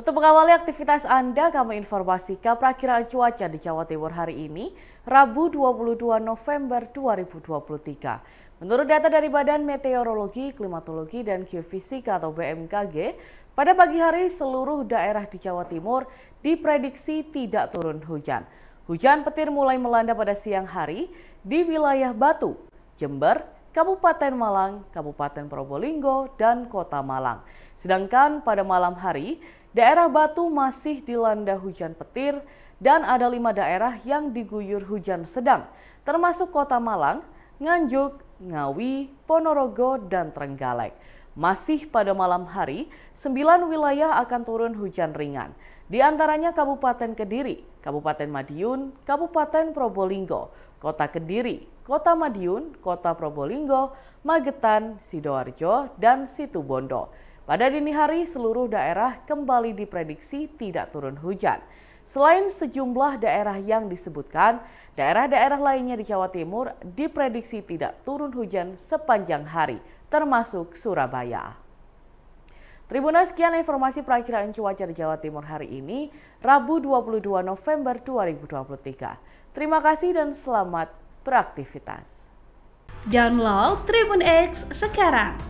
Untuk mengawali aktivitas Anda, kami informasikan perakiraan cuaca di Jawa Timur hari ini, Rabu 22 November 2023. Menurut data dari Badan Meteorologi, Klimatologi, dan Geofisika atau BMKG, pada pagi hari seluruh daerah di Jawa Timur diprediksi tidak turun hujan. Hujan petir mulai melanda pada siang hari di wilayah Batu, Jember, Kabupaten Malang, Kabupaten Probolinggo, dan Kota Malang. Sedangkan pada malam hari, Daerah Batu masih dilanda hujan petir dan ada lima daerah yang diguyur hujan sedang, termasuk kota Malang, Nganjuk, Ngawi, Ponorogo, dan Trenggalek. Masih pada malam hari, sembilan wilayah akan turun hujan ringan, di antaranya Kabupaten Kediri, Kabupaten Madiun, Kabupaten Probolinggo, Kota Kediri, Kota Madiun, Kota Probolinggo, Magetan, Sidoarjo, dan Situbondo. Pada dini hari, seluruh daerah kembali diprediksi tidak turun hujan. Selain sejumlah daerah yang disebutkan, daerah-daerah lainnya di Jawa Timur diprediksi tidak turun hujan sepanjang hari, termasuk Surabaya. Tribunal sekian informasi perakhiran cuaca di Jawa Timur hari ini, Rabu 22 November 2023. Terima kasih dan selamat beraktivitas. Download Tribun X sekarang